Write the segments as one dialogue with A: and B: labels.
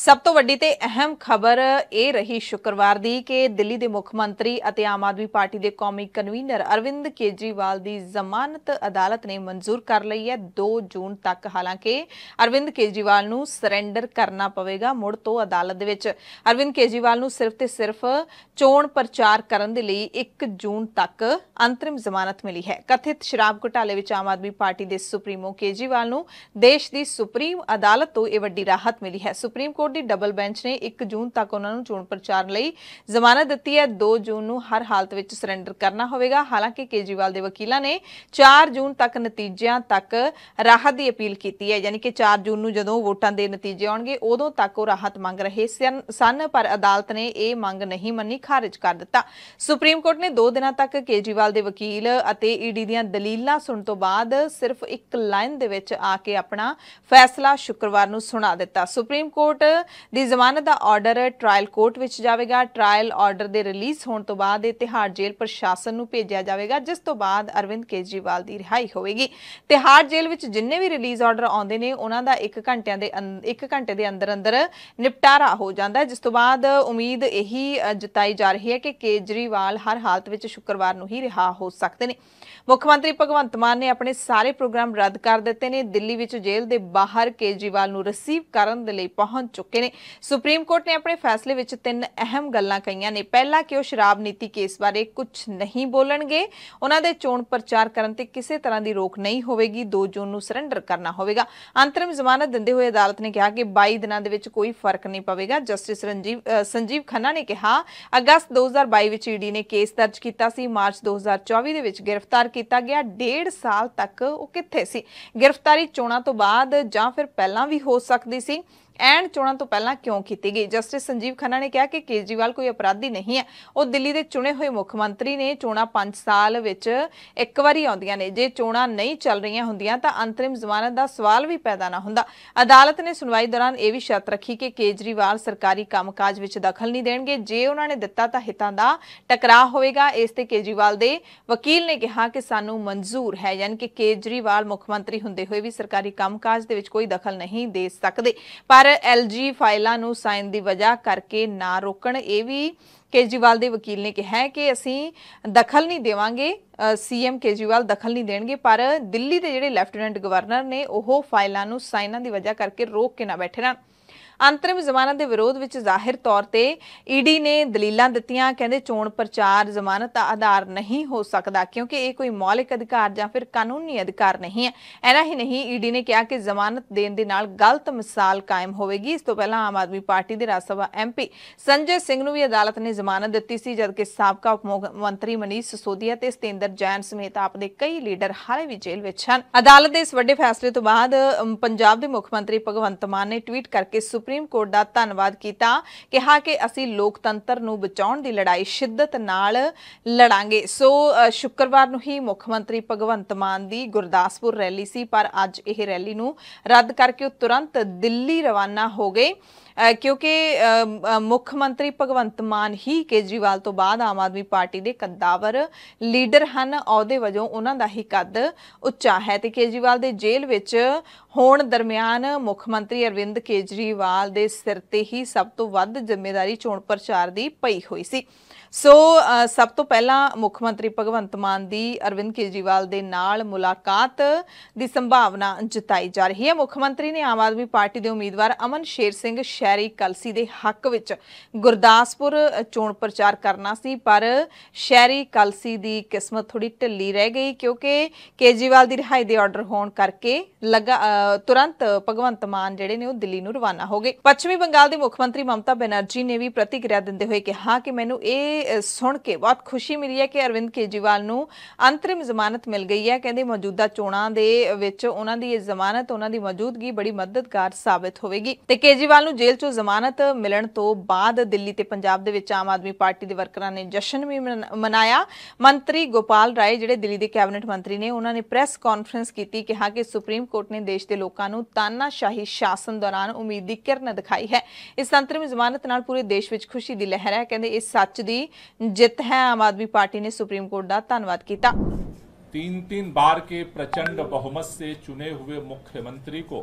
A: ਸਭ ਤੋਂ ਵੱਡੀ ਤੇ ਅਹਿਮ ਖਬਰ ਇਹ ਰਹੀ ਸ਼ੁੱਕਰਵਾਰ ਦੀ ਕਿ ਦਿੱਲੀ ਦੇ ਮੁੱਖ ਮੰਤਰੀ ਅਤੇ ਆਮ ਆਦਮੀ ਪਾਰਟੀ ਦੇ ਕੌਮੀ ਕਨਵੀਨਰ ਅਰਵਿੰਦ ਕੇਜਰੀਵਾਲ ਦੀ ਜ਼ਮਾਨਤ ਅਦਾਲਤ ਨੇ ਮਨਜ਼ੂਰ ਕਰ ਲਈ ਹੈ 2 ਜੂਨ ਤੱਕ ਹਾਲਾਂਕਿ ਅਰਵਿੰਦ ਕੇਜਰੀਵਾਲ ਨੂੰ ਸਰੈਂਡਰ ਕਰਨਾ ਪਵੇਗਾ ਮੁੜ ਤੋਂ ਅਦਾਲਤ ਦੇ ਵਿੱਚ ਅਰਵਿੰਦ ਕੇਜਰੀਵਾਲ ਨੂੰ ਸਿਰਫ ਤੇ ਸਿਰਫ ਚੋਣ ਪ੍ਰਚਾਰ ਕਰਨ ਦੇ ਲਈ 1 ਜੂਨ ਤੱਕ ਅੰਤਰਿਮ ਜ਼ਮਾਨਤ ਮਿਲੀ ਹੈ ਕਥਿਤ ਸ਼ਰਾਬ ਘੁਟਾਲੇ ਵਿੱਚ ਆਮ ਆਦਮੀ ਪਾਰਟੀ ਦੇ ਸੁਪਰੀਮੋ ਕੇਜਰੀਵਾਲ ਨੂੰ ਦੇਸ਼ ਦੀ ਸੁਪਰੀਮ ਅਦਾਲਤ ਤੋਂ ਇਹ ਵੱਡੀ ਰਾਹਤ ਮਿਲੀ ਹੈ ਸੁਪਰੀਮ ਕੋਰਟ ਕੋਰਟ ਦੀ ਡਬਲ ਬੈਂਚ ਨੇ 1 ਜੂਨ ਤੱਕ ਉਹਨਾਂ ਨੂੰ ਚੋਣ ਪ੍ਰਚਾਰ ਲਈ ਜ਼ਮਾਨਤ ਦਿੱਤੀ ਹੈ 2 ਜੂਨ ਨੂੰ ਹਰ ਹਾਲਤ ਵਿੱਚ ਸਰੈਂਡਰ ਕਰਨਾ ਹੋਵੇਗਾ ਹਾਲਾਂਕਿ ਕੇਜੀਵਾਲ ਦੇ ਵਕੀਲਾਂ ਨੇ 4 ਜੂਨ ਤੱਕ ਨਤੀਜਿਆਂ ਤੱਕ ਰਾਹਤ ਦੀ ਅਪੀਲ ਕੀਤੀ ਹੈ ਯਾਨੀ ਕਿ 4 ਜੂਨ ਨੂੰ ਜਦੋਂ ਵੋਟਾਂ ਦੇ ਨਤੀਜੇ ਆਉਣਗੇ ਉਦੋਂ ਤੱਕ ਉਹ ਰਾਹਤ ਮੰਗ ਰਹੇ ਸਨ ਪਰ ਅਦਾਲਤ ਨੇ ਇਹ ਮੰਗ ਨਹੀਂ ਮੰਨੀ ਖਾਰਜ ਕਰ ਦਿੱਤਾ ਸੁਪਰੀਮ ਕੋਰਟ ਨੇ 2 ਦਿਨਾਂ ਤੱਕ ਕੇਜੀਵਾਲ ਦੇ ਵਕੀਲ ਅਤੇ ਈਡੀ ਦੀਆਂ ਦਲੀਲਾਂ ਸੁਣਨ ਤੋਂ ਬਾਅਦ ਸਿਰਫ ਇੱਕ ਲਾਈਨ ਦੇ ਵਿੱਚ ਆ ਕੇ ਆਪਣਾ ਫੈਸਲਾ ਸ਼ੁੱਕਰਵਾਰ ਨੂੰ ਸੁਣਾ ਦਿੱਤਾ ਸੁਪਰੀਮ ਕੋਰਟ ਦੀ ਜ਼ਮਾਨਤ ਦਾ ਆਰਡਰ ਟ੍ਰਾਇਲ ਕੋਰਟ ਵਿੱਚ ਜਾਵੇਗਾ ਟ੍ਰਾਇਲ ਆਰਡਰ ਦੇ ਰਿਲੀਜ਼ ਹੋਣ ਤੋਂ ਬਾਅਦ ਇਹ ਤਿਹਾੜ ਜੇਲ੍ਹ ਪ੍ਰਸ਼ਾਸਨ ਨੂੰ ਭੇਜਿਆ ਜਾਵੇਗਾ ਜਿਸ ਤੋਂ ਬਾਅਦ ਅਰਵਿੰਦ ਕੇਜਰੀਵਾਲ ਦੀ ਰਿਹਾਈ ਹੋਵੇਗੀ ਤਿਹਾੜ ਜੇਲ੍ਹ ਵਿੱਚ ਜਿੰਨੇ ਵੀ ਰਿਲੀਜ਼ ਆਰਡਰ ਆਉਂਦੇ ਨੇ ਉਹਨਾਂ ਦਾ 1 ਘੰਟਿਆਂ ਦੇ 1 ਘੰਟੇ ਦੇ ਅੰਦਰ ਅੰਦਰ ਨਿਪਟਾਰਾ ਹੋ ਜਾਂਦਾ ਹੈ ਜਿਸ ਤੋਂ ਬਾਅਦ ਉਮੀਦ ਇਹੀ ਜਤਾਈ ਜਾ ਰਹੀ ਹੈ ਕਿ ਕੇਜਰੀਵਾਲ ਹਰ ਹਾਲਤ ਵਿੱਚ ਸ਼ੁੱਕਰਵਾਰ ਨੂੰ ਹੀ ਰਿਹਾ ਹੋ ਸਕਦੇ ਨੇ ਮੁੱਖ ਮੰਤਰੀ ਭਗਵੰਤ ਮਾਨ ਨੇ ਆਪਣੇ ਸਾਰੇ ਪ੍ਰੋਗਰਾਮ ਰੱਦ ਕਰ ਦਿੱਤੇ ਨੇ ਦਿੱਲੀ ਵਿੱਚ ਜੇਲ੍ਹ ਦੇ ਬਾਹਰ ਕੇਜਰੀਵਾਲ ਨੂੰ ਰਿਸੀਵ ਕਰਨ ਦੇ ਲਈ ਪਹੁੰਚ ਚੁੱਕੇ ਨੇ ਸੁਪਰੀਮ ਕੋਰਟ ਨੇ ਆਪਣੇ ਫੈਸਲੇ ਵਿੱਚ ਤਿੰਨ ਅਹਿਮ ਗੱਲਾਂ ਕਹੀਆਂ ਨੇ ਪਹਿਲਾ ਕਿ ਉਹ ਸ਼ਰਾਬ ਨੀਤੀ ਕੇਸ ਬਾਰੇ ਕੁਝ ਨਹੀਂ ਬੋਲਣਗੇ ਉਹਨਾਂ ਦੇ ਚੋਣ ਪ੍ਰਚਾਰ ਕਰਨ ਤੇ ਕਿਸੇ ਤਰ੍ਹਾਂ ਦੀ ਰੋਕ ਨਹੀਂ ਹੋਵੇਗੀ 2 ਜੂਨ ਨੂੰ ਸਰੈਂਡਰ ਕਰਨਾ ਹੋਵੇਗਾ ਅੰਤਰਿਮ ਜ਼ਮਾਨਤ ਦਿੰਦੇ ਹੋਏ ਅਦਾਲਤ ਨੇ ਕਿਹਾ ਕਿ 22 ਦਿਨਾਂ ਦੇ ਵਿੱਚ ਕੋਈ ਫਰਕ ਨਹੀਂ ਪਵੇਗਾ ਜਸਟਿਸ ਰਣਜੀਵ ਸੰਜੀਵ ਖੰਨਾ ਨੇ ਕਿਹਾ ਅਗਸਤ 2022 ਵਿੱਚ ਈਡੀ ਨੇ ਕੇਸ ਦਰਜ ਕੀਤਾ ਸੀ ਮਾਰਚ 2024 ਦੇ ਵਿੱਚ ਗ੍ਰਿਫਤਾਰ ਕੀਤਾ ਗਿਆ 1.5 ਸਾਲ ਤੱਕ ਉਹ ਕਿੱਥੇ ਸੀ ਗ੍ਰਿਫਤਾਰੀ ਚੋਣਾਂ ਤੋਂ ਬਾਅਦ ਜਾਂ ਫਿਰ ਪਹਿਲਾਂ ਵੀ ਹੋ ਸਕਦੀ ਸੀ ਐਨ ਚੋਣਾਂ ਤੋਂ ਪਹਿਲਾਂ ਕਿਉਂ ਕੀਤੀ ਗਈ ਜਸਟਿਸ ਸੰਜੀਵ ਖੰਨਾ ਨੇ ਕਿਹਾ ਕਿ ਕੇਜਰੀਵਾਲ ਕੋਈ ਅਪਰਾਧੀ ਨਹੀਂ ਹੈ ਉਹ ਦਿੱਲੀ ਦੇ ਚੁਣੇ ਹੋਏ ਮੁੱਖ ਮੰਤਰੀ ਨੇ ਚੋਣਾਂ 5 ਸਾਲ ਵਿੱਚ ਇੱਕ ਵਾਰੀ ਆਉਂਦੀਆਂ ਨੇ ਜੇ ਚੋਣਾਂ ਨਹੀਂ ਚੱਲ ਰਹੀਆਂ ਹੁੰਦੀਆਂ ਤਾਂ ਅੰਤਰਿਮ ਜ਼ਮਾਨਤ ਦਾ ਸਵਾਲ ਵੀ ਪੈਦਾ ਨਾ ਹੁੰਦਾ ਅਦਾਲਤ ਨੇ ਸੁਣਵਾਈ ਦੌਰਾਨ ਇਹ ਵੀ ਸ਼ਰਤ ਰੱਖੀ ਕਿ ਕੇਜਰੀਵਾਲ ਸਰਕਾਰੀ ਕੰਮਕਾਜ ਵਿੱਚ ਦਖਲ ਨਹੀਂ ਦੇਣਗੇ ਜੇ ਉਹਨਾਂ ਨੇ ਦਿੱਤਾ ਤਾਂ ਹਿੱਤਾਂ ਦਾ ਟਕਰਾਅ ਹੋਵੇਗਾ ਇਸ ਤੇ ਕੇਜਰੀਵਾਲ ਦੇ ਵਕੀਲ ਨੇ ਕਿਹਾ ਕਿ ਸਾਨੂੰ ਮਨਜ਼ੂਰ ਹੈ ਯਾਨੀ ਕਿ ਕੇਜਰੀਵਾਲ ਮੁੱਖ ਮੰਤਰੀ ਹੁੰਦੇ ਹੋਏ ਵੀ ਸਰਕਾਰੀ ਕੰਮਕਾਜ ਦੇ ਵਿੱਚ ਕੋਈ ਦਖਲ ਨਹੀਂ ਦੇ ਸਕਦੇ ਪਰ ਐਲਜੀ ਫਾਈਲਾਂ ਨੂੰ ਸਾਈਨ ਦੀ ਵਜ੍ਹਾ ਕਰਕੇ ਨਾ ਰੋਕਣ ਇਹ ਵੀ ਕੇਜੀਵਾਲ ਦੇ ਵਕੀਲ ਨੇ ਕਿਹਾ ਹੈ ਕਿ ਅਸੀਂ ਦਖਲ ਨਹੀਂ ਦੇਵਾਂਗੇ ਸੀਐਮ ਕੇਜੀਵਾਲ ਦਖਲ ਨਹੀਂ ਦੇਣਗੇ ਪਰ ਦਿੱਲੀ ਦੇ ਜਿਹੜੇ ਲੈਫਟੀਨੈਂਟ ਗਵਰਨਰ ਨੇ ਉਹ ਫਾਈਲਾਂ ਨੂੰ ਸਾਈਨਾਂ ਦੀ ਵਜ੍ਹਾ ਕਰਕੇ ਰੋਕ ਕੇ ਨਾ ਬੈਠੇ ਰਹਿਣ ਅੰਤਰਿਮ ਜ਼ਮਾਨਤ ਦੇ ਵਿਰੋਧ ਵਿੱਚ ਜ਼ਾਹਿਰ ਤੌਰ ਤੇ ਈਡੀ ਨੇ ਦਲੀਲਾਂ ਦਿੱਤੀਆਂ ਕਹਿੰਦੇ ਚੋਣ ਪ੍ਰਚਾਰ ਜ਼ਮਾਨਤ ਦਾ ਆਧਾਰ ਨਹੀਂ ਹੋ ਸਕਦਾ ਕਿਉਂਕਿ ਇਹ ਕੋਈ ਮੌਲਿਕ ਅਧਿਕਾਰ ਜਾਂ ਫਿਰ ਕਾਨੂੰਨੀ ਅਧਿਕਾਰ ਨਹੀਂ ਹੈ ਐਨਾ ਹੀ ਨਹੀਂ ਈਡੀ ਨੇ ਕਿਹਾ ਕਿ ਜ਼ਮਾਨਤ ਦੇਣ ਦੇ ਨਾਲ ਗਲਤ ਮਿਸਾਲ ਕਾਇਮ ਹੋਵੇਗੀ ਇਸ ਤੋਂ ਪਹਿਲਾਂ ਆਮ ਆਦਮੀ ਪਾਰਟੀ ਦੇ ਰਾਜ ਸਭਾ ਐਮਪੀ ਸੰਜੇ ਸਿੰਘ ਨੂੰ ਵੀ ਅਦਾਲਤ ਨੇ ਜ਼ਮਾਨਤ ਦਿੱਤੀ ਸੀ ਜਦਕਿ ਸਾਬਕਾ ਉਪ ਮੰਤਰੀ ਮਨੀਸ਼ ਸਿਸੋਦੀਆ ਤੇ ਸਤੇਂਦਰ ਜੈਨ ਸਮੇਤ ਆਪ ਦੇ ਕਈ ਲੀਡਰ ਹਾਲੇ ਵੀ ਜੇਲ੍ਹ ਵਿੱਚ ਹਨ ਅਦਾਲਤ ਦੇ ਇਸ ਵੱਡੇ ਫੈਸਲੇ ਤੋਂ ਬਾਅਦ ਪੰਜਾਬ ਦੇ ਮੁੱਖ ਮੰਤਰੀ ਭਗਵੰਤ ਮਾਨ ਨੇ ਟਵੀਟ ਕਰਕੇ ਸੁਪਰੀਮ ਕੋਰਟ ਦਾ ਧੰਨਵਾਦ ਕੀਤਾ ਕਿਹਾ ਕਿ ਅਸੀਂ ਲੋਕਤੰਤਰ ਨੂੰ ਬਚਾਉਣ ਦੀ ਲੜਾਈ ਸ਼ਿੱਦਤ ਨਾਲ ਲੜਾਂਗੇ ਸੋ ਸ਼ੁੱਕਰਵਾਰ ਨੂੰ ਹੀ ਮੁੱਖ ਮੰਤਰੀ ਭਗਵੰਤ ਮਾਨ ਦੀ ਗੁਰਦਾਸਪੁਰ ਰੈਲੀ ਸੀ ਪਰ ਅੱਜ ਇਹ ਰੈਲੀ ਨੂੰ ਰੱਦ ਕਰਕੇ ਉਹ ਤੁਰੰਤ ਦਿੱਲੀ ਰਵਾਨਾ ਹੋ ਗਏ ਕਿਉਂਕਿ ਮੁੱਖ ਮੰਤਰੀ ਭਗਵੰਤ ਮਾਨ ਹੀ ਕੇਜਰੀਵਾਲ ਤੋਂ ਬਾਅਦ ਆਮ ਆਦਮੀ ਪਾਰਟੀ ਦੇ ਕੰਦਾਵਰ ਲੀਡਰ ਹਨ ਅਹੁਦੇ ਵਜੋਂ ਉਹਨਾਂ ਦਾ ਹੀ ਕੱਦ ਉੱਚਾ ਹੈ ਤੇ ਕੇਜਰੀਵਾਲ ਦੇ ਜੇਲ੍ਹ ਵਿੱਚ ਹੋਣ ਦਰਮਿਆਨ ਮੁੱਖ ਮੰਤਰੀ ਅਰਵਿੰਦ ਕੇਜਰੀਵਾਲ ਧਾਲੀਵਾਲ ਦੇ ਸਿਰ ਤੇ ਹੀ ਸਭ ਤੋਂ ਵੱਧ ਜ਼ਿੰਮੇਵਾਰੀ ਚੋਣ ਪ੍ਰਚਾਰ ਦੀ ਪਈ ਹੋਈ ਸੀ ਸੋ ਸਭ ਤੋਂ ਪਹਿਲਾਂ ਮੁੱਖ ਮੰਤਰੀ ਭਗਵੰਤ ਮਾਨ ਦੀ ਅਰਵਿੰਦ ਕੇਜਰੀਵਾਲ ਦੇ ਨਾਲ ਮੁਲਾਕਾਤ ਦੀ ਸੰਭਾਵਨਾ ਜਤਾਈ ਜਾ ਰਹੀ ਹੈ ਮੁੱਖ ਮੰਤਰੀ ਨੇ ਆਮ ਆਦਮੀ ਪਾਰਟੀ ਦੇ ਉਮੀਦਵਾਰ ਅਮਨ ਸ਼ੇਰ ਸਿੰਘ ਸ਼ਹਿਰੀ ਕਲਸੀ ਦੇ ਹੱਕ ਵਿੱਚ ਗੁਰਦਾਸਪੁਰ ਚੋਣ ਪ੍ਰਚਾਰ ਕਰਨਾ ਸੀ ਪਰ ਸ਼ਹਿਰੀ ਕਲਸੀ ਦੀ ਕਿਸਮਤ ਥੋੜੀ ਢਿੱਲੀ ਰਹਿ ਗਈ ਕਿਉਂਕਿ ਕੇਜਰੀਵਾਲ ਦੀ ਰਿਹਾਈ ਦੇ ਆਰਡਰ ਹੋਣ ਕਰਕੇ ਲਗਾ ਤੁਰੰਤ ਭਗਵੰਤ ਮਾਨ ਜਿਹੜੇ ਨੇ ਉਹ ਦਿੱਲੀ ਨੂੰ ਰਵਾਨਾ ਹੋ ਗਏ ਗਏ ਪੱਛਮੀ ਬੰਗਾਲ ਦੇ ਮੁੱਖ ਮੰਤਰੀ ਮਮਤਾ ਬੈਨਰਜੀ ਨੇ ਵੀ ਪ੍ਰਤੀਕਿਰਿਆ ਦਿੰਦੇ ਹੋਏ ਕਿਹਾ ਕਿ ਮੈਨੂੰ ਇਹ ਸੁਣ ਕੇ ਬਹੁਤ ਖੁਸ਼ੀ ਮਿਲੀ ਹੈ ਕਿ ਅਰਵਿੰਦ ਕੇਜੀਵਾਲ ਨੂੰ ਅੰਤਰਿਮ ਜ਼ਮਾਨਤ ਮਿਲ ਗਈ ਹੈ ਕਹਿੰਦੇ ਮੌਜੂਦਾ ਚੋਣਾਂ ਦੇ ਵਿੱਚ ਉਹਨਾਂ ਦੀ ਇਹ ਜ਼ਮਾਨਤ ਉਹਨਾਂ ਦੀ ਮੌਜੂਦਗੀ ਬੜੀ ਮਦਦਗਾਰ ਸਾਬਤ ਹੋਵੇਗੀ ਤੇ ਕੇਜੀਵਾਲ ਨੂੰ ਜੇਲ੍ਹ 'ਚੋਂ ਜ਼ਮਾਨਤ ਮਿਲਣ ਤੋਂ ਬਾਅਦ ਦਿੱਲੀ ਤੇ ਪੰਜਾਬ ਦੇ ਵਿੱਚ ਆਮ ਆਦਮੀ ਪਾਰਟੀ ਦੇ ਵਰਕਰਾਂ ਨੇ ਜਸ਼ਨ ਵੀ ਮਨਾਇਆ ਮੰਤਰੀ ਗੋਪਾਲ ਰਾਏ ਜਿਹੜੇ ਦਿੱਲੀ ਦੇ ਕੈਬਨਿਟ ਮੰਤਰੀ ਨੇ ਉਹਨਾਂ ਨੇ ਪ੍ਰੈਸ ਕਾਨਫਰੰਸ ਕੀਤੀ ਕਿਹਾ ਕਿ ਸੁਪਰੀਮ ਕੋਰਟ ਨੇ ਦੇਸ਼ ਦੇ ਲੋਕਾਂ ਨੂੰ ਤਾਨਾਸ਼ਾਹੀ ਸ਼ਾਸਨ ਦੌਰਾਨ ਉਮੀਦ ਦੀ ਕਿਰਨ ਦਿਖਾਈ ਹੈ ਇਸ ਅੰਤਰਿਮ जमानत न पूरे देश में खुशी की लहर है कहते इस सच की जित है आम आदमी पार्टी ने सुप्रीम कोर्ट का धनवाद किया
B: तीन तीन बार के प्रचंड बहुमत से चुने हुए मुख्यमंत्री को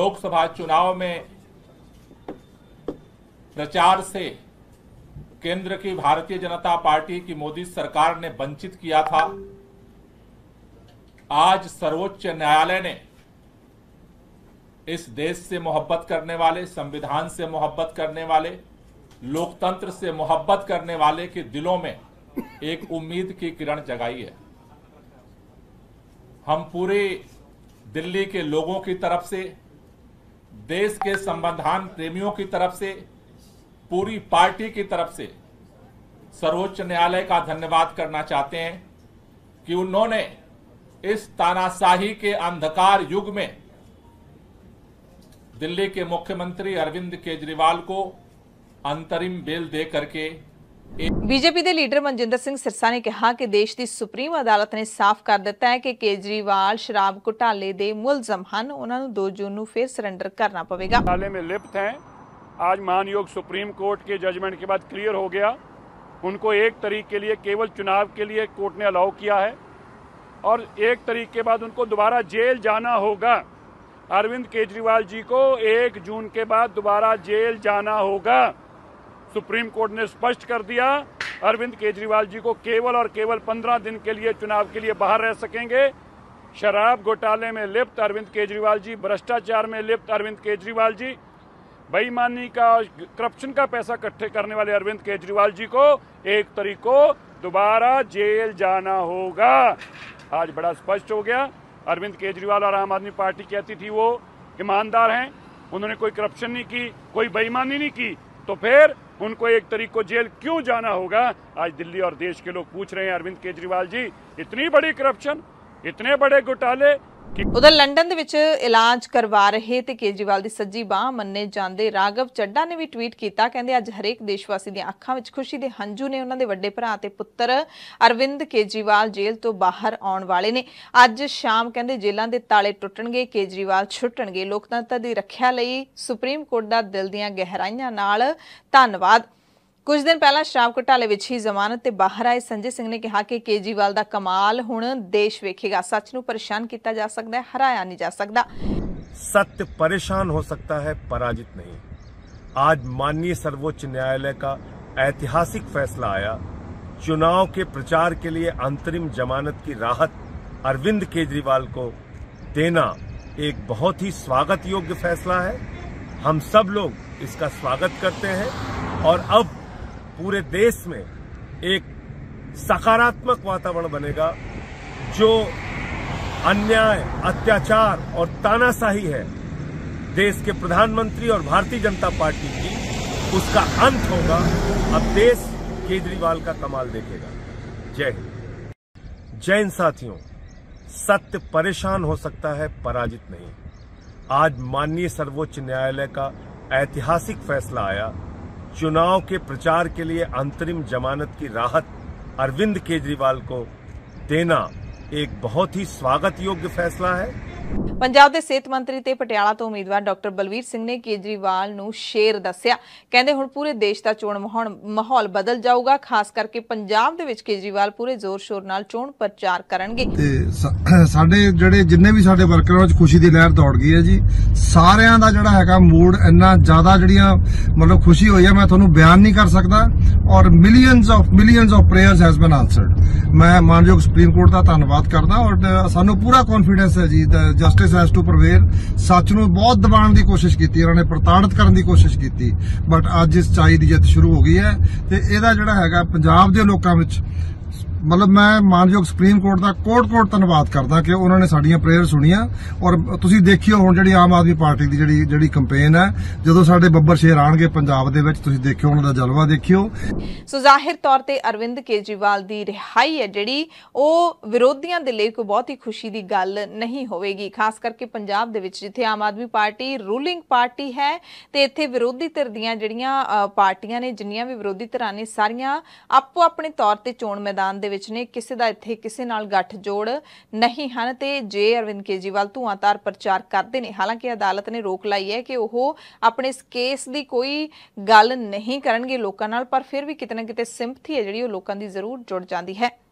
B: लोकसभा चुनाव में प्रचार से केंद्र की भारतीय जनता पार्टी की मोदी सरकार ने वंचित किया था आज सर्वोच्च न्यायालय ने इस देश से मोहब्बत करने वाले संविधान से मोहब्बत करने वाले लोकतंत्र से मोहब्बत करने वाले के दिलों में एक उम्मीद की किरण जगाई है हम पूरे दिल्ली के लोगों की तरफ से देश के संविधान प्रेमियों की तरफ से पूरी पार्टी की तरफ से सर्वोच्च न्यायालय का धन्यवाद करना चाहते हैं कि उन्होंने इस तानाशाही के अंधकार युग में दिल्ली के मुख्यमंत्री अरविंद केजरीवाल को अंतरिम बेल दे करके
A: बीजेपी के लीडर मनजिंद सिरसा ने कहा कि देश की सुप्रीम अदालत ने साफ कर दिता है कि ਕਿ ਕੇਜਰੀਵਾਲ ਸ਼ਰਾਬ ਘੁਟਾਲੇ ਦੇ ਮੁਲਜ਼ਮ ਹਨ ਉਹਨਾਂ ਨੂੰ 2 ਜੂਨ ਨੂੰ ਫਿਰ ਸਰੈਂਡਰ ਕਰਨਾ ਪਵੇਗਾ में लिप्त हैं
C: आज महानियोग सुप्रीम कोर्ट के जजमेंट के बाद क्लियर हो गया उनको एक तरीक के लिए केवल चुनाव के लिए कोर्ट ने अलाउ किया है और एक तरीक के बाद उनको दोबारा जेल जाना होगा अरविंद केजरीवाल जी को एक जून के बाद दोबारा जेल जाना होगा सुप्रीम कोर्ट ने स्पष्ट कर दिया अरविंद केजरीवाल जी को केवल और केवल पंद्रह दिन के लिए चुनाव के लिए बाहर रह सकेंगे शराब घोटाले में लिप्त अरविंद केजरीवाल जी भ्रष्टाचार में लिप्त अरविंद केजरीवाल जी बेईमानी का करप्शन का पैसा इकट्ठे करने वाले अरविंद केजरीवाल जी को एक तरीको दोबारा जेल जाना होगा आज बड़ा स्पष्ट हो गया अरविंद केजरीवाल और आम आदमी पार्टी कहती थी वो ईमानदार हैं उन्होंने कोई करप्शन नहीं की कोई बेईमानी नहीं की तो फिर उनको एक तरीक को जेल क्यों जाना होगा आज दिल्ली और देश के लोग पूछ रहे हैं अरविंद केजरीवाल जी इतनी बड़ी करप्शन इतने बड़े घोटाले
A: ਉਧਰ ਲੰਡਨ ਦੇ ਵਿੱਚ ਇਲਾਜ ਕਰਵਾ ਰਹੇ ਤੇ ਕੇਜਰੀਵਾਲ ਦੀ ਸੱਜੀ ਬਾਹ ਮੰਨੇ ਜਾਂਦੇ ਰਾਗਵ ਚੱਡਾ ਨੇ ਵੀ ਟਵੀਟ ਕੀਤਾ ਕਹਿੰਦੇ ਅੱਜ ਹਰੇਕ ਦੇਸ਼ਵਾਸੀ ਦੀਆਂ ਅੱਖਾਂ ਵਿੱਚ ਖੁਸ਼ੀ ਦੇ ਹੰਝੂ ਨੇ ਉਹਨਾਂ ਦੇ ਵੱਡੇ ਭਰਾ ਤੇ ਪੁੱਤਰ ਅਰਵਿੰਦ ਕੇਜਰੀਵਾਲ ਜੇਲ੍ਹ ਤੋਂ ਬਾਹਰ ਆਉਣ ਵਾਲੇ ਨੇ ਅੱਜ ਸ਼ਾਮ ਕਹਿੰਦੇ ਜੇਲ੍ਹਾਂ ਦੇ ਤਾਲੇ ਟੁੱਟਣਗੇ ਕੇਜਰੀਵਾਲ ਛੁੱਟਣਗੇ ਲੋਕਤੰਤਰ ਦੀ ਰੱਖਿਆ ਲਈ ਸੁਪਰੀਮ ਕੋਰਟ ਦਾ ਦਿਲ ਦੀਆਂ ਗਹਿਰਾਈਆਂ ਨਾਲ ਧੰਨਵਾਦ कुछ दिन पहला शराब घोटाले ਵਿੱਚ ही जमानत ਤੇ ਬਾਹਰ ਆਏ ਸੰਜੇ ਸਿੰਘ ਨੇ ਕਿਹਾ ਕਿ ਕੇਜੀਵਾਲ ਦਾ ਕਮਾਲ ਹੁਣ ਦੇਸ਼ सच ਸੱਚ ਨੂੰ ਪਰੇਸ਼ਾਨ ਕੀਤਾ ਜਾ ਸਕਦਾ ਹੈ ਹਰਾਇਆ ਨਹੀਂ
D: सत्य परेशान हो सकता है पराजित नहीं आज माननीय सर्वोच्च न्यायालय का ऐतिहासिक फैसला आया चुनाव के प्रचार के लिए अंतरिम जमानत की राहत अरविंद केजरीवाल को देना एक बहुत ही स्वागत योग्य फैसला है हम सब लोग इसका स्वागत करते हैं और अब पूरे देश में एक सकारात्मक वातावरण बनेगा जो अन्याय अत्याचार और तानाशाही है देश के प्रधानमंत्री और भारतीय जनता पार्टी की उसका अंत होगा अब देश केजरीवाल का कमाल देखेगा जय हिंद जय हिंद साथियों सत्य परेशान हो सकता है पराजित नहीं आज माननीय सर्वोच्च न्यायालय का ऐतिहासिक फैसला आया चुनाव के प्रचार के लिए अंतरिम जमानत की राहत अरविंद केजरीवाल को देना एक बहुत ही स्वागत योग्य फैसला है
A: ਪੰਜਾਬ ਦੇ ਸਿਹਤ ਮੰਤਰੀ ਤੇ ਪਟਿਆਲਾ ਤੋਂ ਉਮੀਦਵਾਰ ਡਾਕਟਰ ਬਲਵੀਰ ਸਿੰਘ ਨੇ ਕੇਜਰੀਵਾਲ ਨੂੰ ਸ਼ੇਰ ਦੱਸਿਆ ਕਹਿੰਦੇ ਹੁਣ ਪੂਰੇ ਦੇਸ਼ ਦਾ ਚੋਣ ਮਾਹੌਲ ਬਦਲ ਜਾਊਗਾ ਖਾਸ ਕਰਕੇ ਪੰਜਾਬ ਦੇ ਵਿੱਚ ਕੇਜਰੀਵਾਲ ਪੂਰੇ ਜ਼ੋਰ ਸ਼ੋਰ ਨਾਲ ਚੋਣ ਪ੍ਰਚਾਰ ਕਰਨਗੇ
D: ਤੇ ਸਾਡੇ ਜਿਹੜੇ ਜਿੰਨੇ ਵੀ ਸਾਡੇ ਵਰਕਰਾਂ ਵਿੱਚ ਖੁਸ਼ੀ ਦੀ ਲਹਿਰ ਦੌੜ ਗਈ ਹੈ ਜੀ ਸਾਰਿਆਂ ਦਾ ਜਿਹੜਾ ਹੈਗਾ ਮੂਡ ਇੰਨਾ ਜ਼ਿਆਦਾ ਜਿਹੜੀਆਂ ਮਤਲਬ ਖੁਸ਼ੀ ਹੋਈ ਹੈ ਮੈਂ ਤੁਹਾਨੂੰ ਬਿਆਨ ਨਹੀਂ ਕਰ ਸਕਦਾ ਔਰ millions of millions of prayers has been answered ਮੈਂ ਮਾਨਯੋਗ ਸੁਪਰੀਮ ਕੋਰਟ ਦਾ ਧੰਨਵਾਦ ਕਰਦਾ ਔਰ ਸਾਨੂੰ ਪੂਰਾ ਕੌਨਫੀਡੈਂਸ ਹੈ ਜੀ ਜਸਟਿਸ ਹੈਜ਼ ਟੂ ਪ੍ਰਵੇਲ ਸੱਚ ਨੂੰ ਬਹੁਤ ਦਬਾਉਣ ਦੀ ਕੋਸ਼ਿਸ਼ ਕੀਤੀ ਉਹਨਾਂ ਨੇ ਪ੍ਰਤਾੜਿਤ ਕਰਨ ਦੀ ਕੋਸ਼ਿਸ਼ ਕੀਤੀ ਬਟ ਅੱਜ ਇਸ ਚਾਈ ਦੀ ਜਿੱਤ ਸ਼ੁਰੂ ਹੋ ਗਈ ਹੈ ਤੇ ਇਹਦਾ ਜਿਹੜਾ ਹੈਗਾ ਪੰਜਾਬ ਦੇ ਲੋਕਾਂ ਵਿੱਚ ਮਤਲਬ ਮੈਂ ਮਾਨਯੋਗ ਸੁਪਰੀਮ ਕੋਰਟ ਦਾ ਕੋਟ-ਕੋਟ ਧੰਨਵਾਦ ਕਰਦਾ ਕਿ ਉਹਨਾਂ ਨੇ ਸਾਡੀਆਂ ਪ੍ਰੇਅਰ ਸੁਣੀਆਂ ਔਰ ਤੁਸੀਂ ਦੇਖਿਓ ਹੁਣ ਜਿਹੜੀ ਆਮ ਆਦਮੀ ਪਾਰਟੀ ਦੀ ਜਿਹੜੀ ਜਿਹੜੀ ਕੈਂਪੇਨ ਹੈ ਜਦੋਂ ਸਾਡੇ ਬੱਬਰ ਸ਼ੇਰ ਆਣਗੇ ਪੰਜਾਬ ਦੇ ਵਿੱਚ ਤੁਸੀਂ ਦੇਖਿਓ ਉਹਨਾਂ ਦਾ ਜਲਵਾ ਦੇਖਿਓ
A: ਸੋ ਜ਼ਾਹਿਰ ਤੌਰ ਤੇ ਅਰਵਿੰਦ ਕੇਜੀਵਾਲ ਦੀ ਰਿਹਾਈ ਹੈ ਜਿਹੜੀ ਉਹ ਵਿਰੋਧੀਆਂ ਦੇ ਲਈ ਕੋਈ ਬਹੁਤ ਹੀ ਖੁਸ਼ੀ ਦੀ ਗੱਲ ਨਹੀਂ ਹੋਵੇਗੀ ਖਾਸ ਕਰਕੇ ਪੰਜਾਬ ਦੇ ਵਿੱਚ ਜਿੱਥੇ Aam Aadmi party ruling party ਹੈ ਤੇ ਇੱਥੇ ਵਿਰੋਧੀ ਧਿਰ ਦੀਆਂ ਜਿਹੜੀਆਂ ਪਾਰਟੀਆਂ ਨੇ ਜਿੰਨੀਆਂ ਵੀ ਵਿਰੋਧੀ ਧਿਰਾਂ ਨੇ ਸਾਰੀਆਂ ਆਪੋ ਆਪਣੇ ਤੌਰ ਤੇ ਚੋਣ ਮੈਦਾਨ ਦੇ ਵਿੱਚ ਨੇ ਕਿਸੇ ਦਾ ਇੱਥੇ ਕਿਸੇ ਨਾਲ ਗੱਠ ਜੋੜ ਨਹੀਂ ਹਨ ਤੇ ਜੇ ਅਰਵਿੰਦ ਕੇਜੀਵਾਲ ਧੂਆਂਤਾਰ ਪ੍ਰਚਾਰ ਕਰਦੇ ਨੇ ਹਾਲਾਂਕਿ ਅਦਾਲਤ ਨੇ ਰੋਕ ਲਾਈ ਹੈ ਕਿ ਉਹ ਆਪਣੇ ਇਸ ਕੇਸ ਦੀ ਕੋਈ ਗੱਲ ਨਹੀਂ ਕਰਨਗੇ ਲੋਕਾਂ ਨਾਲ ਪਰ ਫਿਰ ਵੀ ਕਿਤੇ ਨਾ ਕਿਤੇ ਸਿੰਪਥੀ ਹੈ ਜਿਹੜੀ ਉਹ ਲੋਕਾਂ ਦੀ ਜ਼ਰੂਰ ਜੁੜ ਜਾਂਦੀ ਹੈ